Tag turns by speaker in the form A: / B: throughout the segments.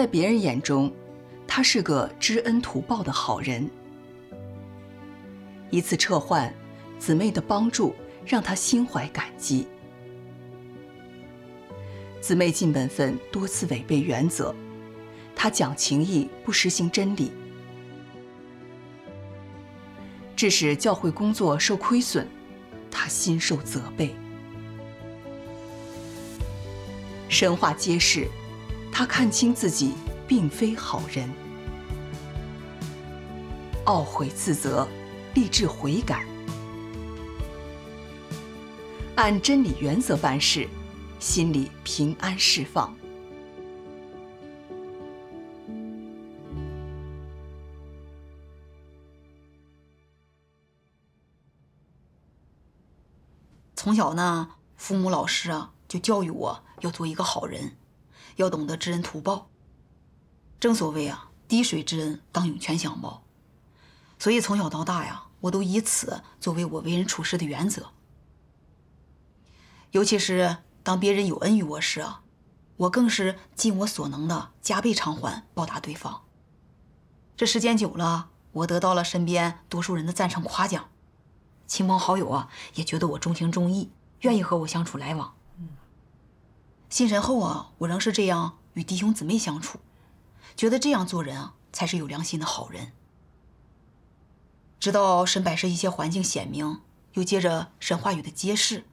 A: 在别人眼中，他是个知恩图报的好人。一次撤换，姊妹的帮助让他心怀感激。姊妹尽本分，多次违背原则，他讲情义，不实行真理，致使教会工作受亏损，他心受责备。神话揭示。他看清自己并非好人，懊悔自责，立志悔改，按真理原则办事，心里平安释放。
B: 从小呢，父母、老师啊，就教育我要做一个好人。要懂得知恩图报。正所谓啊，滴水之恩，当涌泉相报。所以从小到大呀，我都以此作为我为人处事的原则。尤其是当别人有恩于我时啊，我更是尽我所能的加倍偿还报答对方。这时间久了，我得到了身边多数人的赞成夸奖，亲朋好友啊也觉得我重情重义，愿意和我相处来往。信神后啊，我仍是这样与弟兄姊妹相处，觉得这样做人啊才是有良心的好人。直到沈百设一些环境显明，又接着神话语的揭示，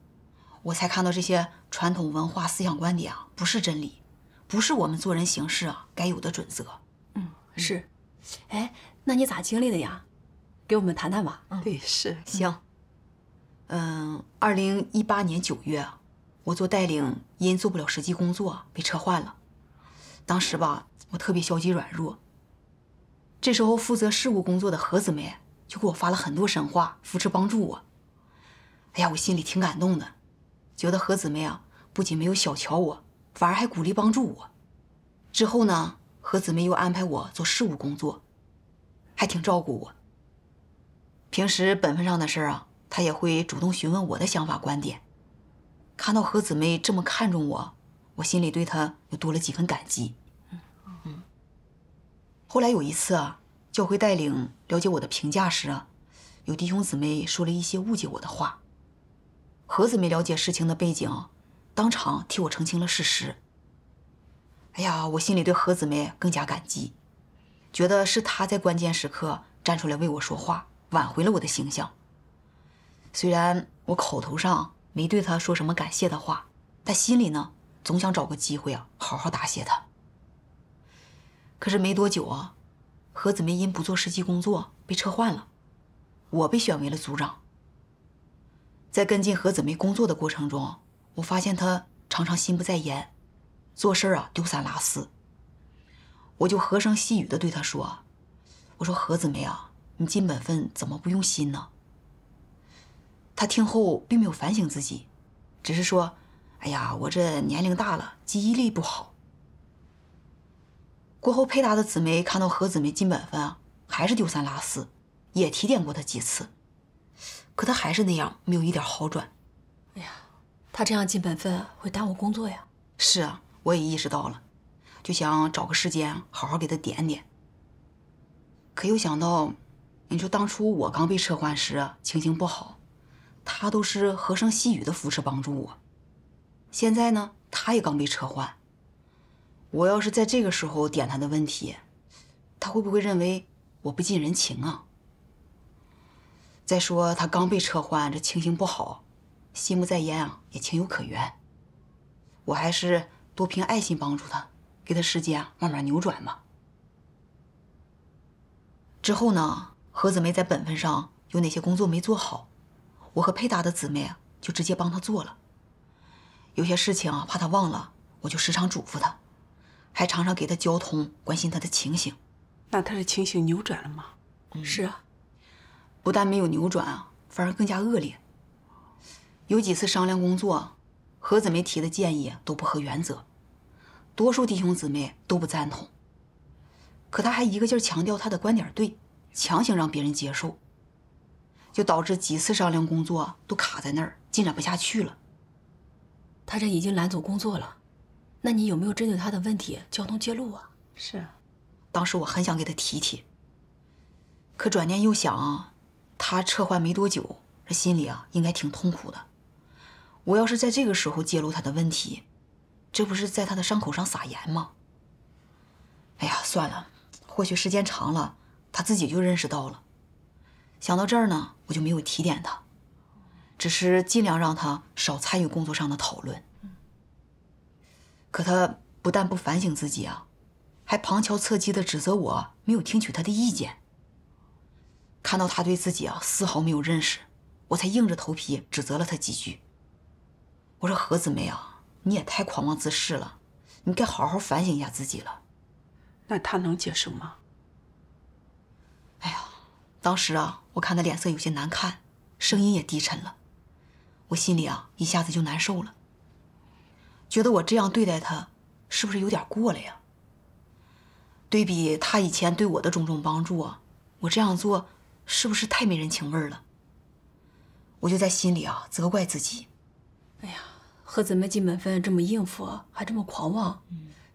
B: 我才看到这些传统文化思想观点啊不是真理，不是我们做人行事啊该有的准则。嗯，是。哎，那你咋经历的呀？给我们谈谈吧。嗯，对，是。行。嗯，二零一八年九月。我做带领，因做不了实际工作被撤换了。当时吧，我特别消极软弱。这时候负责事务工作的何子妹就给我发了很多神话扶持帮助我。哎呀，我心里挺感动的，觉得何子妹啊不仅没有小瞧我，反而还鼓励帮助我。之后呢，何子妹又安排我做事务工作，还挺照顾我。平时本分上的事儿啊，她也会主动询问我的想法观点。看到何姊妹这么看重我，我心里对她又多了几分感激。嗯后来有一次啊，教会带领了解我的评价时，有弟兄姊妹说了一些误解我的话。何姊妹了解事情的背景，当场替我澄清了事实。哎呀，我心里对何姊妹更加感激，觉得是她在关键时刻站出来为我说话，挽回了我的形象。虽然我口头上……没对他说什么感谢的话，但心里呢，总想找个机会啊，好好答谢他。可是没多久啊，何子梅因不做实际工作被撤换了，我被选为了组长。在跟进何子梅工作的过程中，我发现她常常心不在焉，做事啊丢三落四。我就和声细语的对他说：“我说何子梅啊，你尽本分怎么不用心呢？”他听后并没有反省自己，只是说：“哎呀，我这年龄大了，记忆力不好。”过后，配搭的姊梅看到何姊梅尽本分，还是丢三落四，也提点过她几次，可她还是那样，没有一点好转。哎呀，她这样
A: 进本分会耽误工作呀！
B: 是啊，我也意识到了，就想找个时间好好给她点点。可又想到，你说当初我刚被撤换时，情形不好。他都是和声细语的扶持帮助我，现在呢，他也刚被撤换。我要是在这个时候点他的问题，他会不会认为我不近人情啊？再说他刚被撤换，这情形不好，心不在焉啊，也情有可原。我还是多凭爱心帮助他，给他时间啊，慢慢扭转吧。之后呢，何子梅在本分上有哪些工作没做好？我和佩达的姊妹就直接帮他做了，有些事情啊，怕他忘了，我就时常嘱咐他，还常常给他交通，关心他的情形。那他的情形扭转了吗？是啊，不但没有扭转啊，反而更加恶劣。有几次商量工作，何姊妹提的建议都不合原则，多数弟兄姊妹都不赞同。可他还一个劲儿强调他的观点对，强行让别人接受。就导致几次商量工作都卡在那儿，进展不下去了。他这已经拦阻工作了，那你有没有针对他的问题交通揭露啊？是啊，当时我很想给他提提，可转念又想，他撤换没多久，这心里啊应该挺痛苦的。我要是在这个时候揭露他的问题，这不是在他的伤口上撒盐吗？哎呀，算了，或许时间长了他自己就认识到了。想到这儿呢。我就没有提点他，只是尽量让他少参与工作上的讨论。可他不但不反省自己啊，还旁敲侧击地指责我没有听取他的意见。看到他对自己啊丝毫没有认识，我才硬着头皮指责了他几句。我说何子梅啊，你也太狂妄自恃了，你该好好反省一下自己了。那他能接受吗？哎呀。当时啊，我看他脸色有些难看，声音也低沉了，我心里啊一下子就难受了，觉得我这样对待他，是不是有点过了呀？对比他以前对我的种种帮助，啊，我这样做是不是太没人情味了？我就在心里啊责怪自己。
A: 哎呀，和咱们金本分这么应付，还这么狂妄，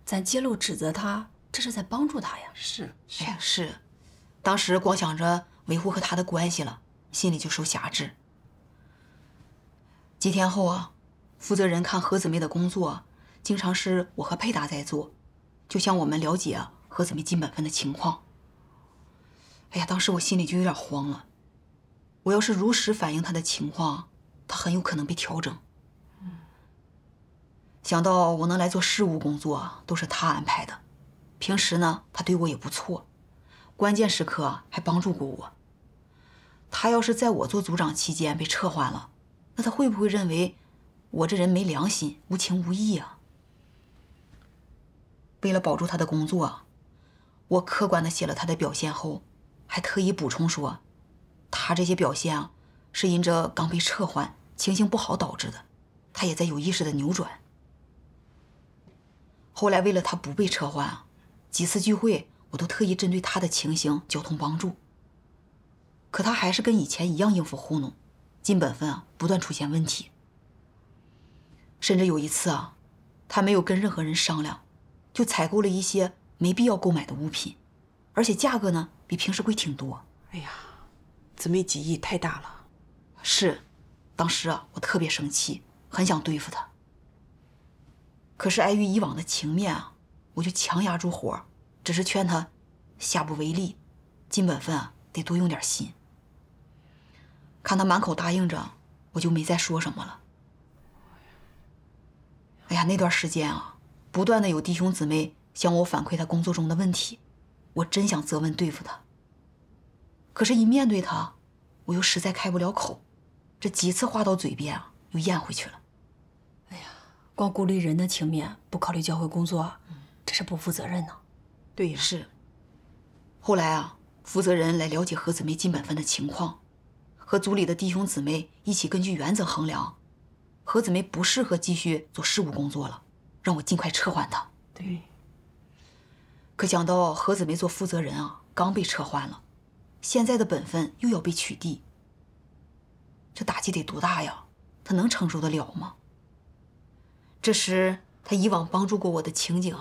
A: 咱揭露指责他，这是
B: 在帮助他呀。是，是，是。当时光想着。维护和他的关系了，心里就受辖制。几天后啊，负责人看何姊妹的工作，经常是我和佩达在做，就像我们了解何姊妹尽本分的情况。哎呀，当时我心里就有点慌了，我要是如实反映他的情况，他很有可能被调整。想到我能来做事务工作，都是他安排的，平时呢，他对我也不错，关键时刻还帮助过我。他要是在我做组长期间被撤换了，那他会不会认为我这人没良心、无情无义啊？为了保住他的工作，我客观的写了他的表现后，还特意补充说，他这些表现啊是因着刚被撤换、情形不好导致的，他也在有意识的扭转。后来为了他不被撤换，几次聚会我都特意针对他的情形交通帮助。可他还是跟以前一样应付糊弄，金本分啊，不断出现问题。甚至有一次啊，他没有跟任何人商量，就采购了一些没必要购买的物品，而且价格呢比平时贵挺多。哎呀，姊妹几亿太大了。是，当时啊我特别生气，很想对付他。可是碍于以往的情面啊，我就强压住火，只是劝他下不为例，金本分啊得多用点心。看他满口答应着，我就没再说什么了。哎呀，那段时间啊，不断的有弟兄姊妹向我反馈他工作中的问题，我真想责问对付他，可是，一面对他，我又实在开不了口，这几次话到嘴边啊，又咽回去了。
A: 哎呀，光顾虑人的情面，不考虑教会工作，这是不负责任呢。
B: 对呀，是。后来啊，负责人来了解何姊妹金本分的情况。和组里的弟兄姊妹一起根据原则衡量，何子梅不适合继续做事务工作了，让我尽快撤换她。对。可想到何子梅做负责人啊，刚被撤换了，现在的本分又要被取缔，这打击得多大呀！她能承受得了吗？这时，她以往帮助过我的情景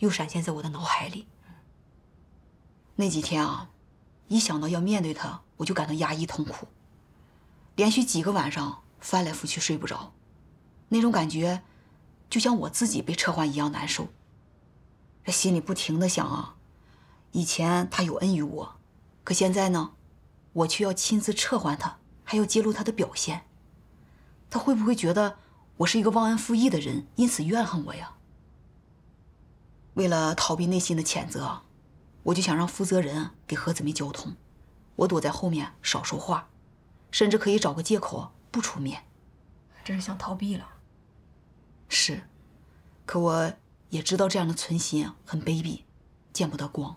B: 又闪现在我的脑海里。那几天啊，一想到要面对她，我就感到压抑痛苦。连续几个晚上翻来覆去睡不着，那种感觉，就像我自己被撤换一样难受。这心里不停的想啊，以前他有恩于我，可现在呢，我却要亲自撤换他，还要揭露他的表现。他会不会觉得我是一个忘恩负义的人，因此怨恨我呀？为了逃避内心的谴责，我就想让负责人给何子梅交通，我躲在后面少说话。甚至可以找个借口不出面，这是想逃避了。是，可我也知道这样的存心很卑鄙，见不得光，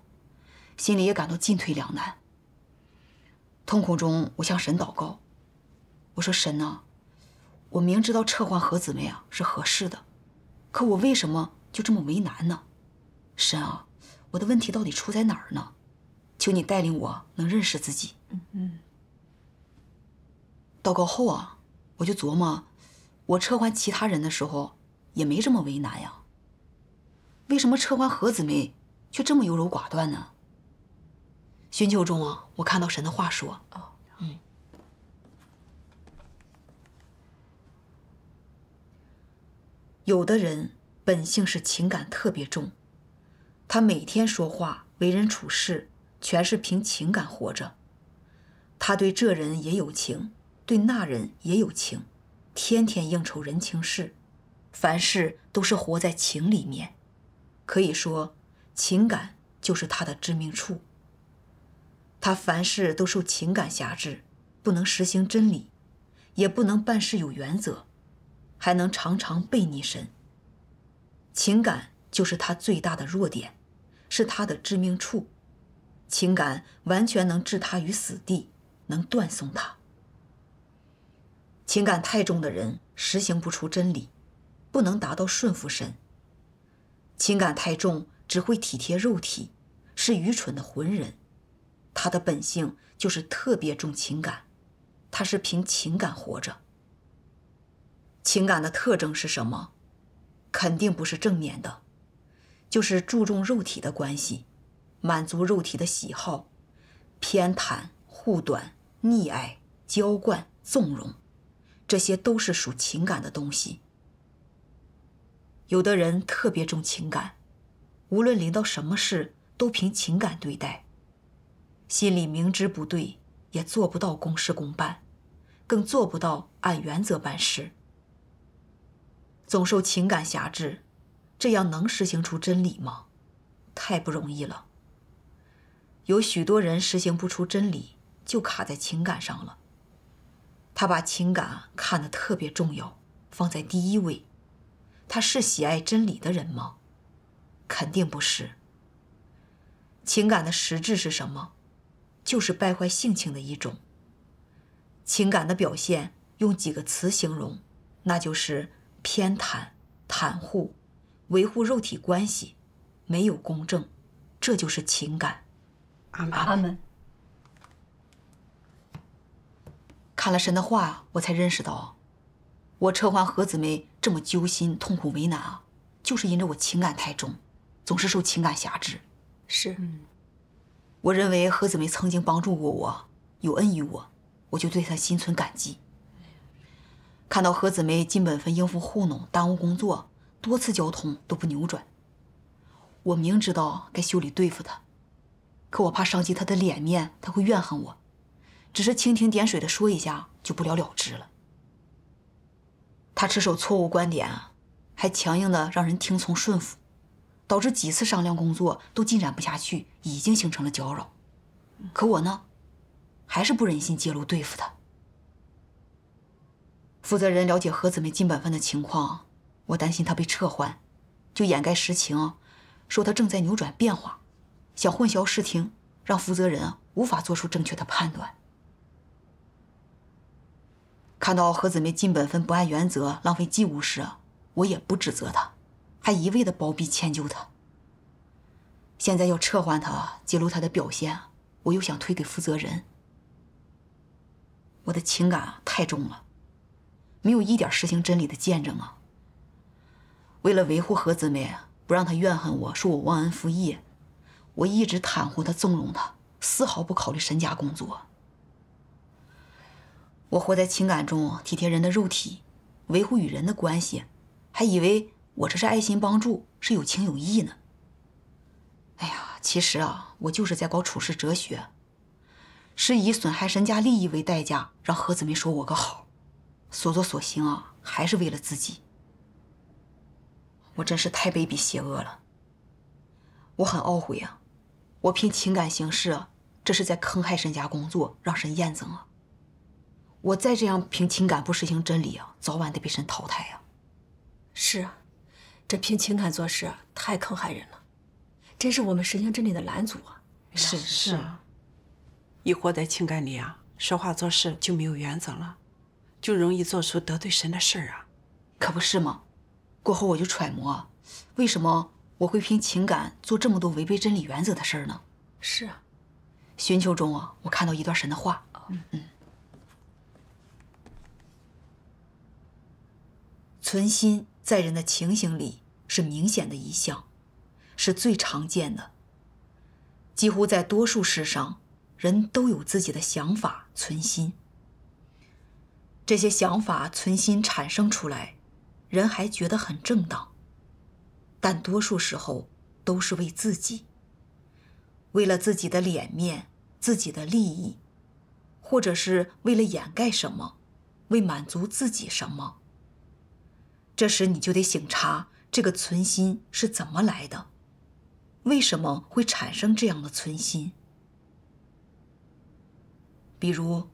B: 心里也感到进退两难。痛苦中，我向神祷告，我说：“神啊，我明知道撤换何姊妹啊是合适的，可我为什么就这么为难呢？神啊，我的问题到底出在哪儿呢？求你带领我能认识自己。”嗯嗯。祷告后啊，我就琢磨，我撤换其他人的时候也没这么为难呀，为什么撤换何子梅却这么优柔寡断呢？寻求中啊，我看到神的话说：“嗯，有的人本性是情感特别重，他每天说话、为人处事全是凭情感活着，他对这人也有情。”对那人也有情，天天应酬人情事，凡事都是活在情里面。可以说，情感就是他的致命处。他凡事都受情感辖制，不能实行真理，也不能办事有原则，还能常常背逆神。情感就是他最大的弱点，是他的致命处。情感完全能置他于死地，能断送他。情感太重的人实行不出真理，不能达到顺服神。情感太重只会体贴肉体，是愚蠢的浑人。他的本性就是特别重情感，他是凭情感活着。情感的特征是什么？肯定不是正面的，就是注重肉体的关系，满足肉体的喜好，偏袒、护短、溺爱、娇惯、纵容。这些都是属情感的东西。有的人特别重情感，无论领到什么事都凭情感对待，心里明知不对，也做不到公事公办，更做不到按原则办事，总受情感辖制，这样能实行出真理吗？太不容易了。有许多人实行不出真理，就卡在情感上了。他把情感看得特别重要，放在第一位。他是喜爱真理的人吗？肯定不是。情感的实质是什么？就是败坏性情的一种。情感的表现用几个词形容，那就是偏袒、袒护、维护肉体关系，没有公正。这就是情感。阿门。阿门。看了神的话，我才认识到，我撤换何子梅这么揪心、痛苦、为难啊，就是因为我情感太重，总是受情感辖制。是，我认为何子梅曾经帮助过我，有恩于我，我就对她心存感激。看到何子梅尽本分应付糊弄，耽误工作，多次交通都不扭转，我明知道该修理对付她，可我怕伤及她的脸面，她会怨恨我。只是蜻蜓点水的说一下就不了了之了。他持守错误观点，还强硬的让人听从顺服，导致几次商量工作都进展不下去，已经形成了搅扰。可我呢，还是不忍心揭露对付他。负责人了解何子梅金本分的情况，我担心他被撤换，就掩盖实情，说他正在扭转变化，想混淆视听，让负责人无法做出正确的判断。看到何子梅尽本分不按原则浪费机务时，我也不指责她，还一味的包庇迁就她。现在要撤换她、揭露她的表现，我又想推给负责人。我的情感太重了，没有一点实行真理的见证啊！为了维护何子梅，不让她怨恨我、说我忘恩负义，我一直袒护她、纵容她，丝毫不考虑身家工作。我活在情感中，体贴人的肉体，维护与人的关系，还以为我这是爱心帮助，是有情有义呢。哎呀，其实啊，我就是在搞处世哲学，是以损害沈家利益为代价，让何子梅说我个好，所作所行啊，还是为了自己。我真是太卑鄙邪恶了，我很懊悔啊，我凭情感行事，这是在坑害沈家工作，让沈验憎啊。我再这样凭情感不实行真理啊，早晚得被神淘汰呀。
A: 是啊，这凭情感做事太坑害人了，真是我们实行真理的拦阻啊。是是啊，一活在情感里啊，说话做事
B: 就没有原则了，就容易做出得罪神的事儿啊。可不是吗？过后我就揣摩，为什么我会凭情感做这么多违背真理原则的事儿呢？是啊，寻求中啊，我看到一段神的话。嗯嗯。存心在人的情形里是明显的一项，是最常见的。几乎在多数事上，人都有自己的想法、存心。这些想法、存心产生出来，人还觉得很正当。但多数时候都是为自己，为了自己的脸面、自己的利益，或者是为了掩盖什么，为满足自己什么。这时你就得醒察，这个存心是怎么来的，为什么会产生这样的存心？比如，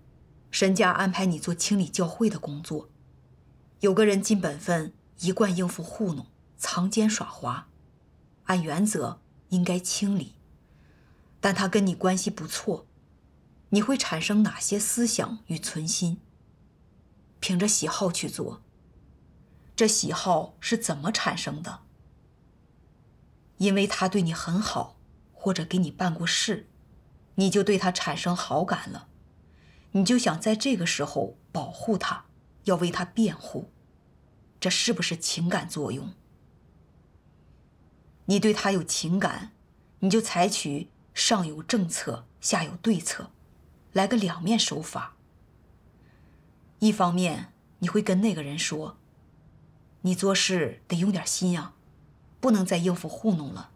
B: 神家安排你做清理教会的工作，有个人尽本分，一贯应付糊弄、藏奸耍滑，按原则应该清理，但他跟你关系不错，你会产生哪些思想与存心？凭着喜好去做。这喜好是怎么产生的？因为他对你很好，或者给你办过事，你就对他产生好感了，你就想在这个时候保护他，要为他辩护，这是不是情感作用？你对他有情感，你就采取上有政策，下有对策，来个两面手法。一方面，你会跟那个人说。你做事得用点心啊，不能再应付糊弄了，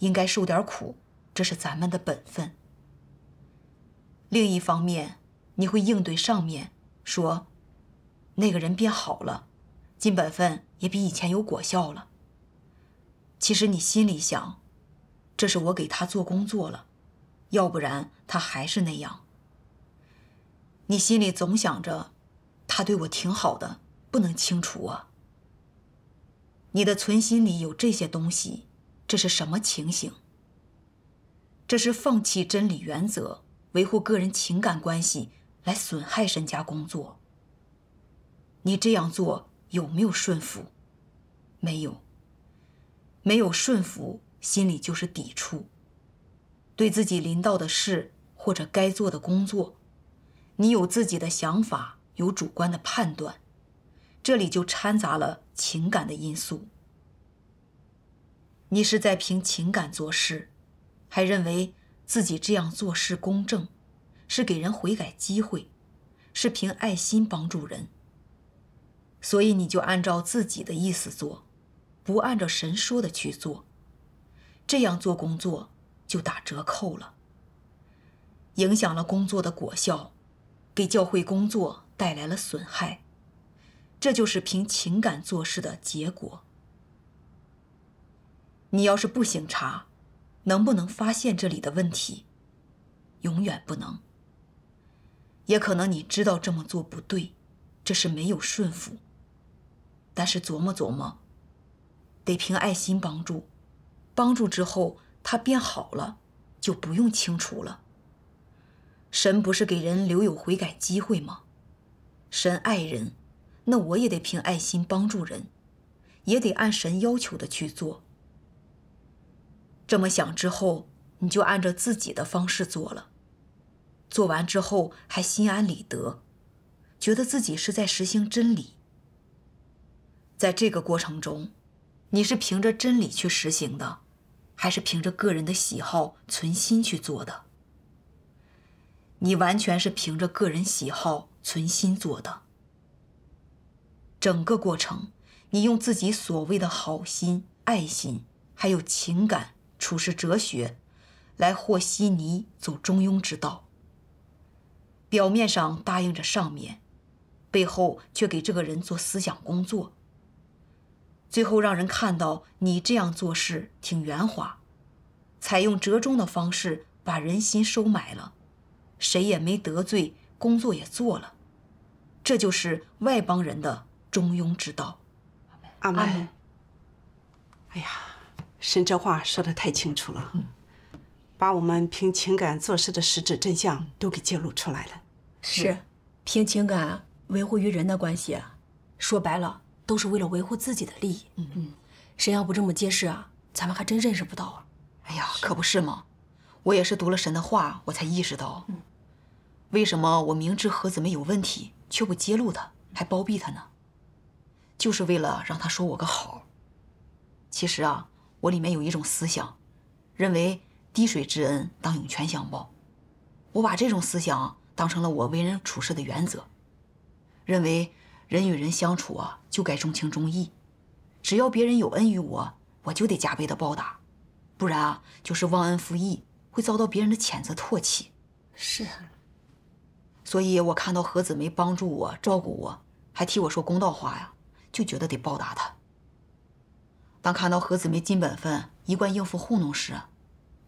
B: 应该受点苦，这是咱们的本分。另一方面，你会应对上面说，那个人变好了，尽本分也比以前有果效了。其实你心里想，这是我给他做工作了，要不然他还是那样。你心里总想着，他对我挺好的，不能清除啊。你的存心里有这些东西，这是什么情形？这是放弃真理原则，维护个人情感关系来损害沈家工作。你这样做有没有顺服？没有。没有顺服，心里就是抵触。对自己临到的事或者该做的工作，你有自己的想法，有主观的判断，这里就掺杂了。情感的因素，你是在凭情感做事，还认为自己这样做事公正，是给人悔改机会，是凭爱心帮助人。所以你就按照自己的意思做，不按照神说的去做，这样做工作就打折扣了，影响了工作的果效，给教会工作带来了损害。这就是凭情感做事的结果。你要是不醒察，能不能发现这里的问题？永远不能。也可能你知道这么做不对，这是没有顺服。但是琢磨琢磨，得凭爱心帮助，帮助之后他变好了，就不用清除了。神不是给人留有悔改机会吗？神爱人。那我也得凭爱心帮助人，也得按神要求的去做。这么想之后，你就按照自己的方式做了，做完之后还心安理得，觉得自己是在实行真理。在这个过程中，你是凭着真理去实行的，还是凭着个人的喜好存心去做的？你完全是凭着个人喜好存心做的。整个过程，你用自己所谓的好心、爱心，还有情感、处事哲学，来和稀泥、走中庸之道。表面上答应着上面，背后却给这个人做思想工作。最后让人看到你这样做事挺圆滑，采用折中的方式把人心收买了，谁也没得罪，工作也做了。这就是外邦人的。中庸之道，阿门。
A: 哎呀，神这话说的太清楚了，把我们凭情感做事的实质真相都给揭露出来了。是，凭情感维护于人的关系，说白了都是为了维护自己的利益。
B: 嗯嗯，神要不这么揭示啊，咱们还真认识不到啊。哎呀，可不是吗？我也是读了神的话，我才意识到，为什么我明知何子梅有问题，却不揭露他，还包庇他呢？就是为了让他说我个好。其实啊，我里面有一种思想，认为滴水之恩当涌泉相报。我把这种思想当成了我为人处事的原则，认为人与人相处啊，就该重情重义。只要别人有恩于我，我就得加倍的报答，不然啊，就是忘恩负义，会遭到别人的谴责唾弃。是。所以，我看到何子梅帮助我、照顾我，还替我说公道话呀。就觉得得报答他。当看到何子梅尽本分、一贯应付糊弄时，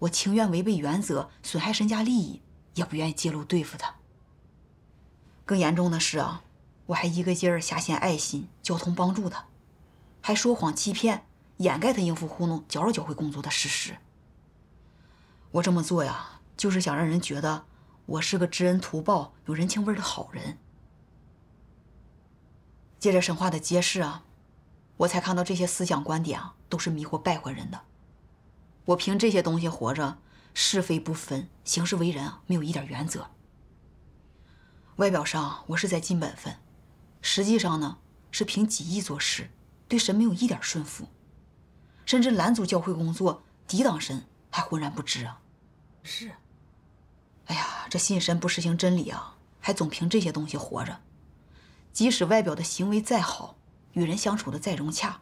B: 我情愿违背原则、损害沈家利益，也不愿意揭露对付他。更严重的是啊，我还一个劲儿下献爱心、交通帮助他，还说谎欺骗、掩盖他应付糊弄、搅扰搅会工作的事实。我这么做呀，就是想让人觉得我是个知恩图报、有人情味的好人。借着神话的揭示啊，我才看到这些思想观点啊，都是迷惑败坏人的。我凭这些东西活着，是非不分，行事为人没有一点原则。外表上我是在尽本分，实际上呢是凭己意做事，对神没有一点顺服，甚至拦阻教会工作，抵挡神还浑然不知啊。是。哎呀，这信神不实行真理啊，还总凭这些东西活着。即使外表的行为再好，与人相处的再融洽，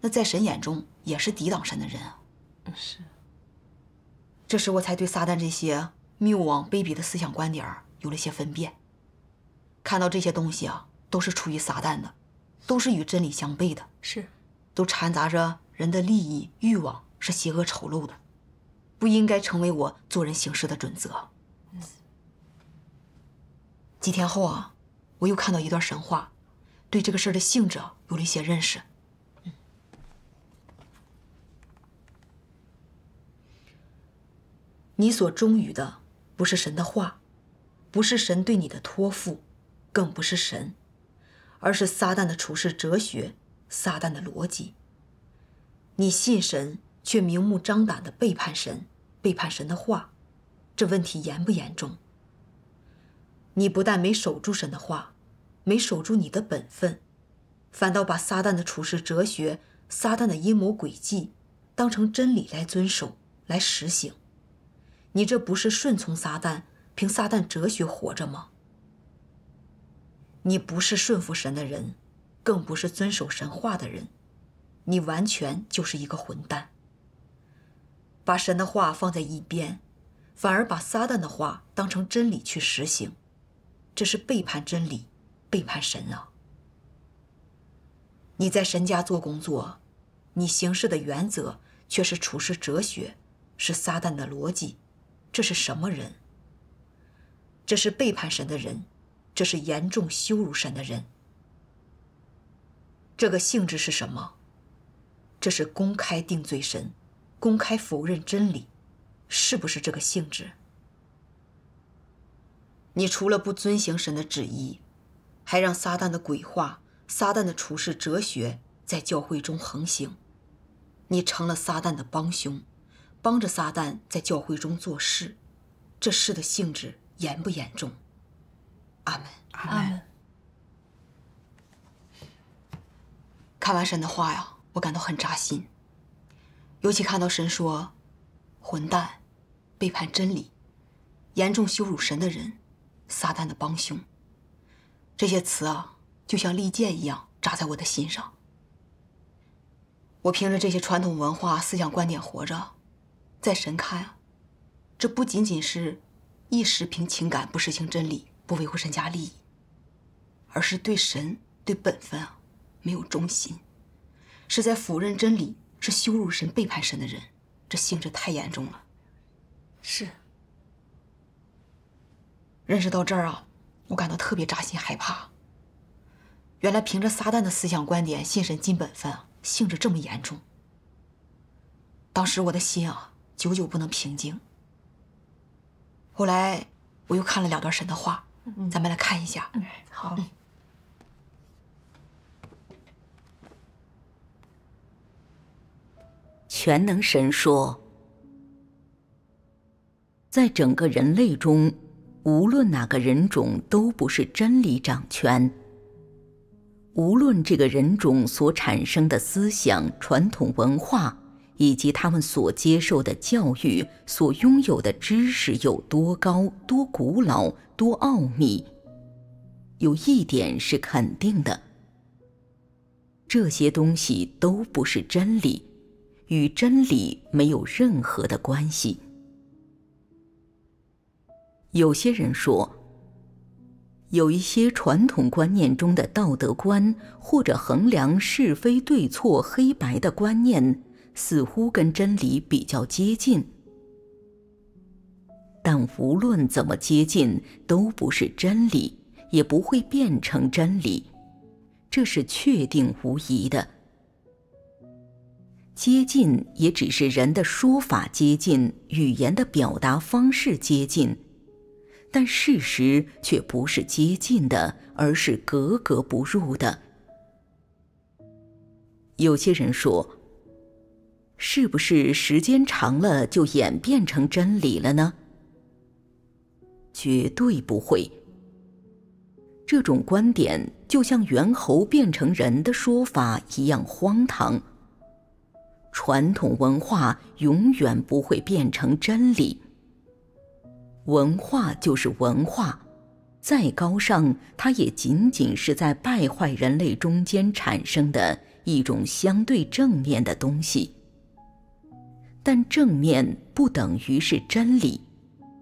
B: 那在神眼中也是抵挡神的人啊。是。这时我才对撒旦这些谬妄、卑鄙的思想观点有了些分辨。看到这些东西啊，都是出于撒旦的，都是与真理相悖的。是，都掺杂着人的利益、欲望，是邪恶丑陋的，不应该成为我做人行事的准则。几天后啊。我又看到一段神话，对这个事儿的性质有了一些认识。你所忠于的不是神的话，不是神对你的托付，更不是神，而是撒旦的处世哲学、撒旦的逻辑。你信神，却明目张胆的背叛神、背叛神的话，这问题严不严重？你不但没守住神的话，没守住你的本分，反倒把撒旦的处世哲学、撒旦的阴谋诡计当成真理来遵守、来实行，你这不是顺从撒旦、凭撒旦哲学活着吗？你不是顺服神的人，更不是遵守神话的人，你完全就是一个混蛋。把神的话放在一边，反而把撒旦的话当成真理去实行。这是背叛真理，背叛神啊！你在神家做工作，你行事的原则却是处事哲学，是撒旦的逻辑，这是什么人？这是背叛神的人，这是严重羞辱神的人。这个性质是什么？这是公开定罪神，公开否认真理，是不是这个性质？你除了不遵行神的旨意，还让撒旦的鬼话、撒旦的处世哲学在教会中横行，你成了撒旦的帮凶，帮着撒旦在教会中做事，这事的性质严不严重？阿门，阿门。看完神的话呀，我感到很扎心，尤其看到神说：“混蛋，背叛真理，严重羞辱神的人。”撒旦的帮凶，这些词啊，就像利剑一样扎在我的心上。我凭着这些传统文化思想观点活着，在神看，这不仅仅是一时凭情感不实行真理、不维护神家利益，而是对神、对本分啊没有忠心，是在否认真理，是羞辱神、背叛神的人，这性质太严重了。是。认识到这儿啊，我感到特别扎心害怕。原来凭着撒旦的思想观点，信神金本分，性质这么严重。当时我的心啊，久久不能平静。后来我又看了两段神的话，咱们来看一下。
C: 好。全能神说，在整个人类中。无论哪个人种都不是真理掌权。无论这个人种所产生的思想、传统文化，以及他们所接受的教育、所拥有的知识有多高、多古老、多奥秘，有一点是肯定的：这些东西都不是真理，与真理没有任何的关系。有些人说，有一些传统观念中的道德观或者衡量是非对错黑白的观念，似乎跟真理比较接近，但无论怎么接近，都不是真理，也不会变成真理，这是确定无疑的。接近也只是人的说法，接近语言的表达方式接近。但事实却不是接近的，而是格格不入的。有些人说：“是不是时间长了就演变成真理了呢？”绝对不会。这种观点就像猿猴变成人的说法一样荒唐。传统文化永远不会变成真理。文化就是文化，再高尚，它也仅仅是在败坏人类中间产生的一种相对正面的东西。但正面不等于是真理，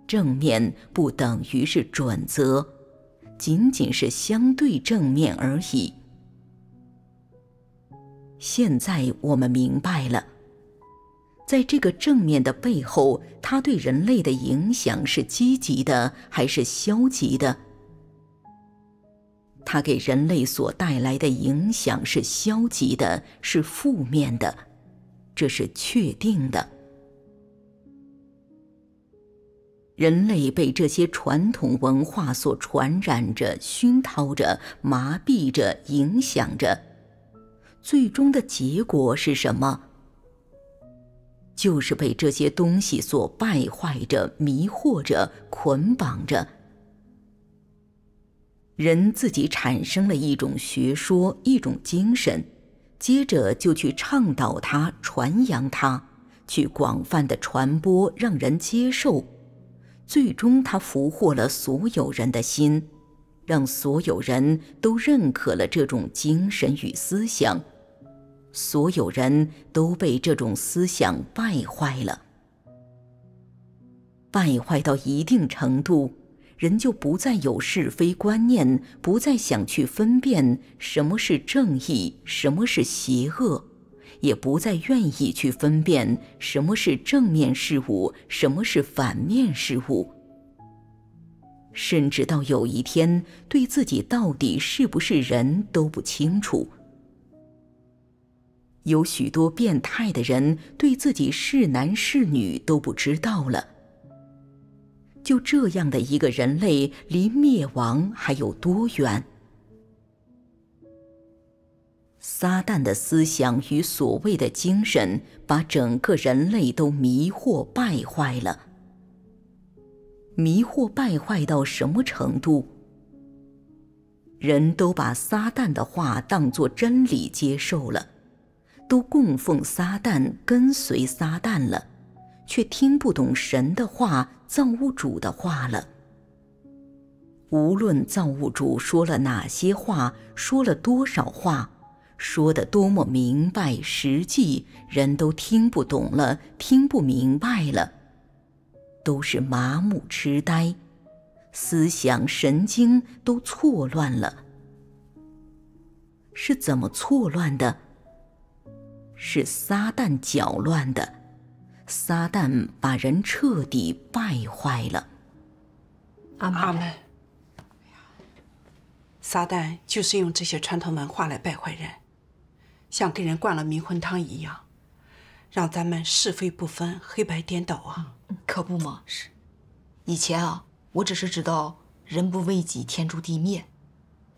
C: 正面不等于是准则，仅仅是相对正面而已。现在我们明白了。在这个正面的背后，它对人类的影响是积极的还是消极的？它给人类所带来的影响是消极的，是负面的，这是确定的。人类被这些传统文化所传染着、熏陶着、麻痹着、影响着，最终的结果是什么？就是被这些东西所败坏着、迷惑着、捆绑着。人自己产生了一种学说、一种精神，接着就去倡导它、传扬它，去广泛的传播，让人接受。最终，它俘获了所有人的心，让所有人都认可了这种精神与思想。所有人都被这种思想败坏了，败坏到一定程度，人就不再有是非观念，不再想去分辨什么是正义，什么是邪恶，也不再愿意去分辨什么是正面事物，什么是反面事物，甚至到有一天，对自己到底是不是人都不清楚。有许多变态的人，对自己是男是女都不知道了。就这样的一个人类，离灭亡还有多远？撒旦的思想与所谓的精神，把整个人类都迷惑败坏了。迷惑败坏到什么程度？人都把撒旦的话当作真理接受了。都供奉撒旦，跟随撒旦了，却听不懂神的话、造物主的话了。无论造物主说了哪些话，说了多少话，说的多么明白实际，人都听不懂了，听不明白了，都是麻木痴呆，思想神经都错乱了。是怎么错乱的？是撒旦搅乱的，撒旦把人彻底败坏了。
A: 阿妈们，撒旦就是用这些传统文化来败坏人，像给人灌了迷魂
B: 汤一样，让咱们是非不分、黑白颠倒啊！可不嘛，是。以前啊，我只是知道“人不为己，天诛地灭”，“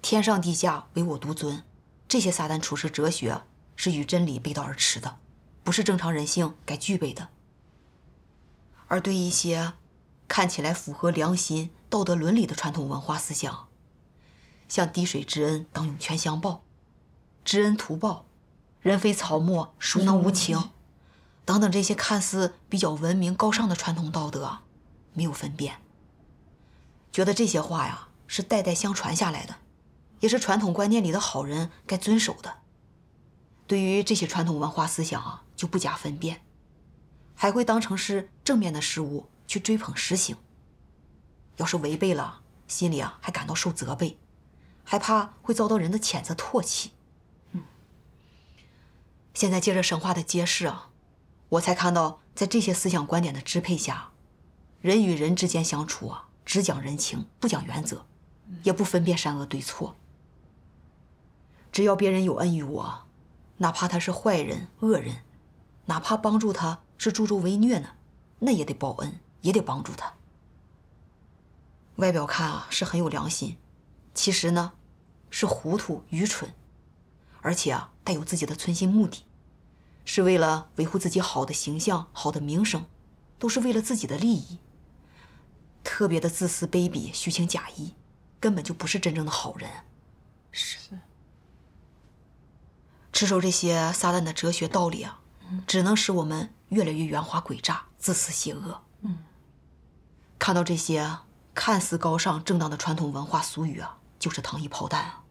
B: 天上地下，唯我独尊”这些撒旦处事哲学。是与真理背道而驰的，不是正常人性该具备的。而对一些看起来符合良心、道德伦理的传统文化思想，像滴水之恩当涌泉相报、知恩图报、人非草木孰能无情等等这些看似比较文明高尚的传统道德，没有分辨，觉得这些话呀是代代相传下来的，也是传统观念里的好人该遵守的。对于这些传统文化思想啊，就不加分辨，还会当成是正面的事物去追捧实行。要是违背了，心里啊还感到受责备，还怕会遭到人的谴责唾弃。嗯。现在借着神话的揭示啊，我才看到，在这些思想观点的支配下，人与人之间相处啊，只讲人情，不讲原则，也不分辨善恶对错。只要别人有恩于我。哪怕他是坏人、恶人，哪怕帮助他是助纣为虐呢，那也得报恩，也得帮助他。外表看啊是很有良心，其实呢，是糊涂、愚蠢，而且啊带有自己的存心目的，是为了维护自己好的形象、好的名声，都是为了自己的利益。特别的自私、卑鄙、虚情假意，根本就不是真正的好人。是。吸受这些撒旦的哲学道理啊，只能使我们越来越圆滑、诡诈、自私、邪恶。嗯，看到这些看似高尚、正当的传统文化俗语啊，就是糖衣炮弹啊。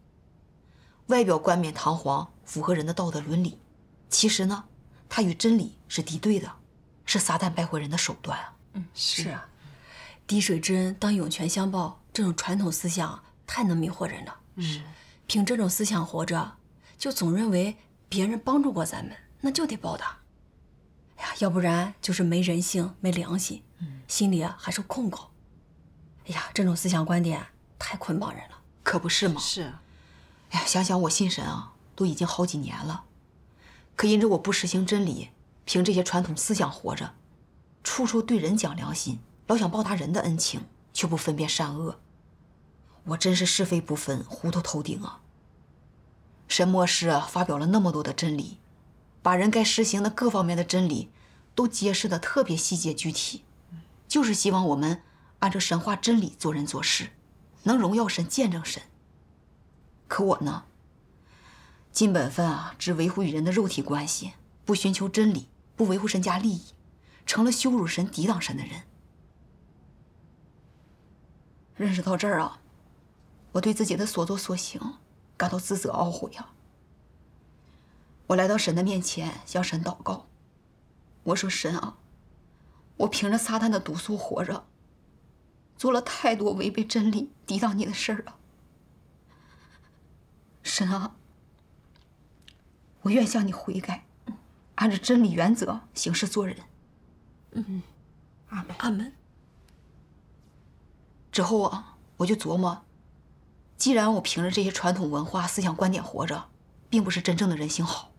B: 外表冠冕堂皇，符合人的道德伦理，其实呢，它与真理是敌对的，是撒旦败坏人的手段啊。嗯，是
A: 啊，滴水之恩当涌泉相报这种传统思想太能迷惑人了。嗯，凭这种思想活着。就总认为别人帮助过咱们，那就得报答。哎呀，要不然就是没人性、没良心，心里还受控告。哎呀，这种思想观点太捆绑人了，可不是吗？
B: 是。哎呀，想想我信神啊，都已经好几年了，可因着我不实行真理，凭这些传统思想活着，处处对人讲良心，老想报答人的恩情，却不分辨善恶，我真是是非不分，糊涂透顶啊！神魔示发表了那么多的真理，把人该实行的各方面的真理，都揭示的特别细节具体，就是希望我们按照神话真理做人做事，能荣耀神见证神。可我呢，尽本分啊，只维护与人的肉体关系，不寻求真理，不维护身家利益，成了羞辱神抵挡神的人。认识到这儿啊，我对自己的所作所行。感到自责懊悔啊！我来到神的面前，向神祷告。我说：“神啊，我凭着撒旦的毒素活着，做了太多违背真理、抵挡你的事儿了。神啊，我愿向你悔改，按照真理原则行事做人。”嗯，阿门阿门。之后啊，我就琢磨。既然我凭着这些传统文化思想观点活着，并不是真正的人性好，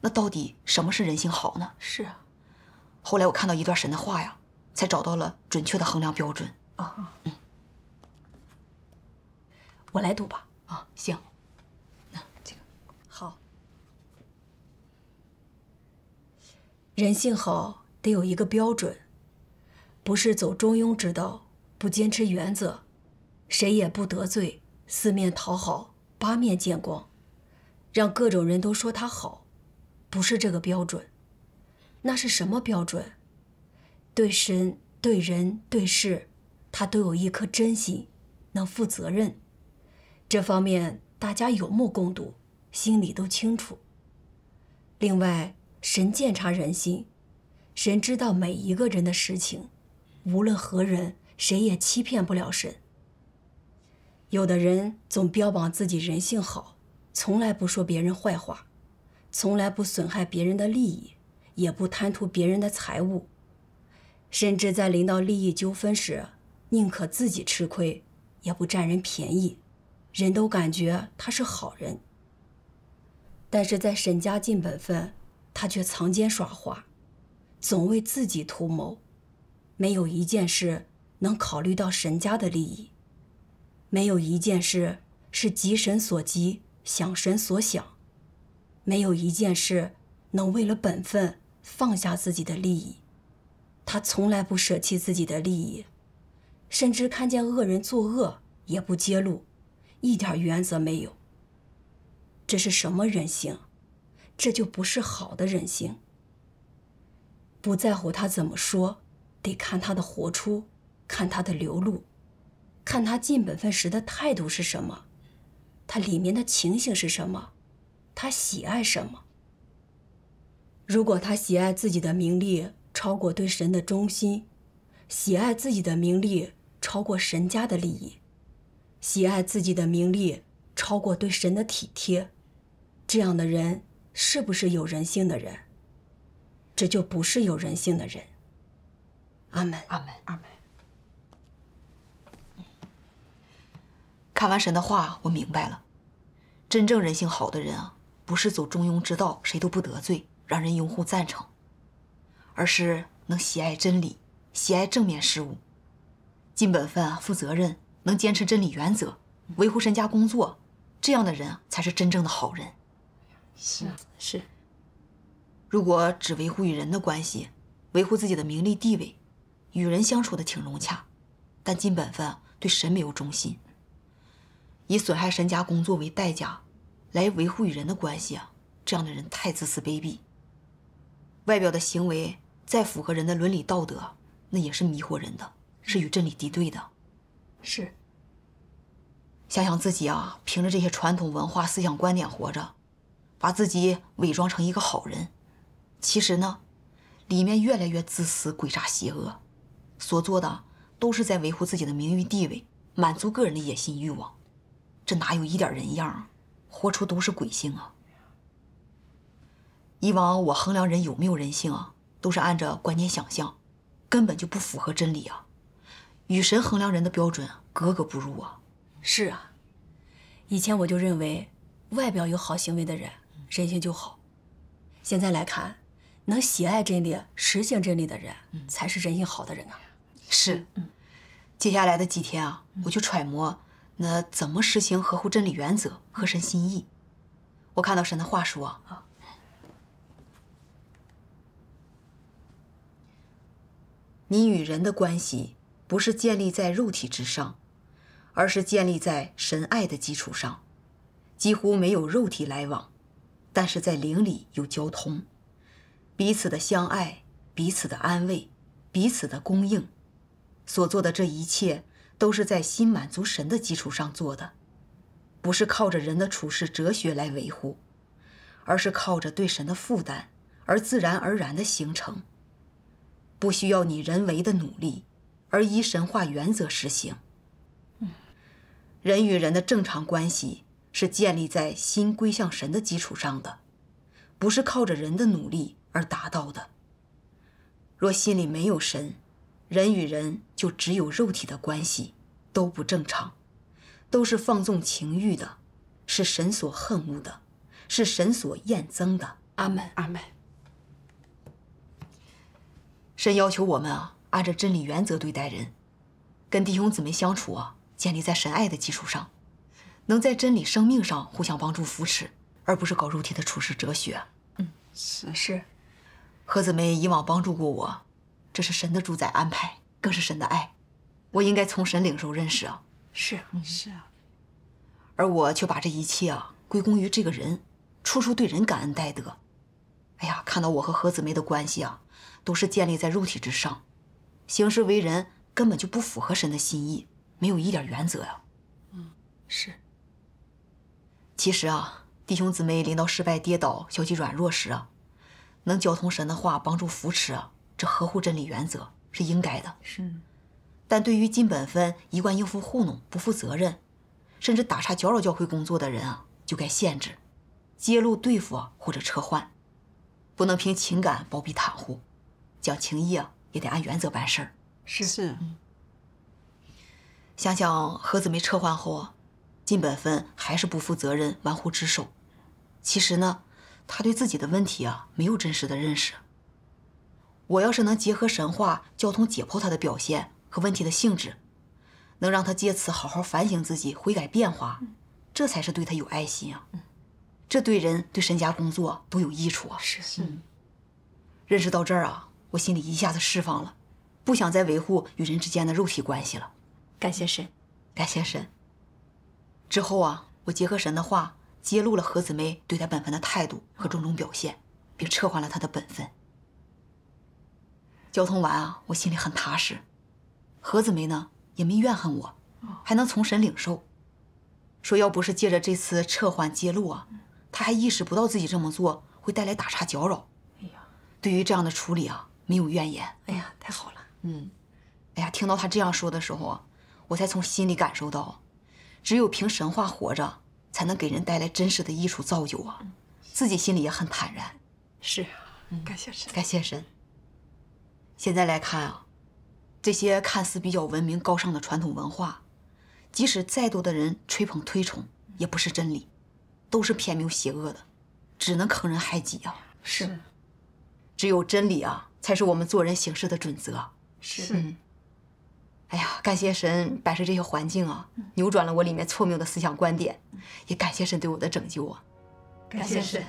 B: 那到底什么是人性好呢？是啊，后来我看到一段神的话呀，才找到了准确的衡量标准。啊、哦，嗯，我来读吧。
A: 啊，行，那这个好，人性好得有一个标准，不是走中庸之道，不坚持原则，谁也不得罪。四面讨好，八面见光，让各种人都说他好，不是这个标准。那是什么标准？对神、对人、对事，他都有一颗真心，能负责任。这方面大家有目共睹，心里都清楚。另外，神鉴察人心，神知道每一个人的事情，无论何人，谁也欺骗不了神。有的人总标榜自己人性好，从来不说别人坏话，从来不损害别人的利益，也不贪图别人的财物，甚至在临到利益纠纷时，宁可自己吃亏，也不占人便宜，人都感觉他是好人。但是在沈家尽本分，他却藏奸耍滑，总为自己图谋，没有一件事能考虑到沈家的利益。没有一件事是急神所急、想神所想，没有一件事能为了本分放下自己的利益。他从来不舍弃自己的利益，甚至看见恶人作恶也不揭露，一点原则没有。这是什么人性？这就不是好的人性。不在乎他怎么说，得看他的活出，看他的流露。看他尽本分时的态度是什么，他里面的情形是什么，他喜爱什么。如果他喜爱自己的名利超过对神的忠心，喜爱自己的名利超过神家的利益，喜爱自己的名利超过对神的体贴，这样的人是不是有人性的人？这就不是有人性的人。阿门。阿门。阿门。
B: 看完神的话，我明白了，真正人性好的人啊，不是走中庸之道，谁都不得罪，让人拥护赞成，而是能喜爱真理，喜爱正面事物，尽本分、啊、负责任，能坚持真理原则，维护身家工作，这样的人才是真正的好人。是是，如果只维护与人的关系，维护自己的名利地位，与人相处的挺融洽，但尽本分对神没有忠心。以损害身家工作为代价，来维护与人的关系啊！这样的人太自私卑鄙。外表的行为再符合人的伦理道德，那也是迷惑人的，是与真理敌对的。是。想想自己啊，凭着这些传统文化思想观点活着，把自己伪装成一个好人，其实呢，里面越来越自私、鬼诈、邪恶，所做的都是在维护自己的名誉地位，满足个人的野心欲望。这哪有一点人样啊！活出都是鬼性啊！以往我衡量人有没有人性，啊，都是按照观念想象，根本就不符合真理啊！与神衡量人的标准格格不入啊！是啊，
A: 以前我就认为，外表有好行为的人，人性就好。现在来看，能喜爱真理、实行真理的人，才是人性好的人啊！是。
B: 接下来的几天啊，我就揣摩。那怎么实行合乎真理原则？合神心意？我看到神的话说：“你与人的关系不是建立在肉体之上，而是建立在神爱的基础上。几乎没有肉体来往，但是在灵里有交通，彼此的相爱，彼此的安慰，彼此的供应，所做的这一切。”都是在心满足神的基础上做的，不是靠着人的处世哲学来维护，而是靠着对神的负担而自然而然的形成，不需要你人为的努力，而依神话原则实行。嗯，人与人的正常关系是建立在心归向神的基础上的，不是靠着人的努力而达到的。若心里没有神。人与人就只有肉体的关系，都不正常，都是放纵情欲的，是神所恨恶的，是神所厌憎的。阿门阿门。神要求我们啊，按照真理原则对待人，跟弟兄姊妹相处啊，建立在神爱的基础上，能在真理生命上互相帮助扶持，而不是搞肉体的处世哲学。嗯，是是。何子梅以往帮助过我。这是神的主宰安排，更是神的爱，我应该从神领受认识啊。是是啊，而我却把这一切啊归功于这个人，处处对人感恩戴德。哎呀，看到我和何子梅的关系啊，都是建立在肉体之上，行事为人根本就不符合神的心意，没有一点原则呀。嗯，是。其实啊，弟兄姊妹临到失败、跌倒、消极、软弱时啊，能交通神的话，帮助扶持啊。这合乎真理原则是应该的，是。但对于金本芬一贯应付糊弄、不负责任，甚至打岔搅扰教会工作的人啊，就该限制、揭露、对付或者撤换，不能凭情感包庇袒护。讲情义啊，也得按原则办事儿。是是。想想何子梅撤换后，金本芬还是不负责任、玩忽职守。其实呢，他对自己的问题啊，没有真实的认识。我要是能结合神话，交通解剖他的表现和问题的性质，能让他借此好好反省自己，悔改变化，这才是对他有爱心啊！这对人、对神家工作都有益处啊！是，认识到这儿啊，我心里一下子释放了，不想再维护与人之间的肉体关系了。感谢神，感谢神。之后啊，我结合神的话，揭露了何子梅对待本分的态度和种种表现，并撤换了他的本分。交通完啊，我心里很踏实。何子梅呢，也没怨恨我，还能从神领受。说要不是借着这次撤换揭露，啊，他还意识不到自己这么做会带来打岔搅扰。哎呀，对于这样的处理啊，没有怨言。哎呀，太好了。嗯。哎呀，听到他这样说的时候啊，我才从心里感受到，只有凭神话活着，才能给人带来真实的艺术造就啊。自己心里也很坦然。是啊，感谢神，感谢神。现在来看啊，这些看似比较文明高尚的传统文化，即使再多的人吹捧推崇，也不是真理，都是偏谬邪恶的，只能坑人害己啊！是，只有真理啊，才是我们做人行事的准则。是。哎呀，感谢神摆设这些环境啊，扭转了我里面错谬的思想观点，也感谢神对我的拯救啊！感谢神。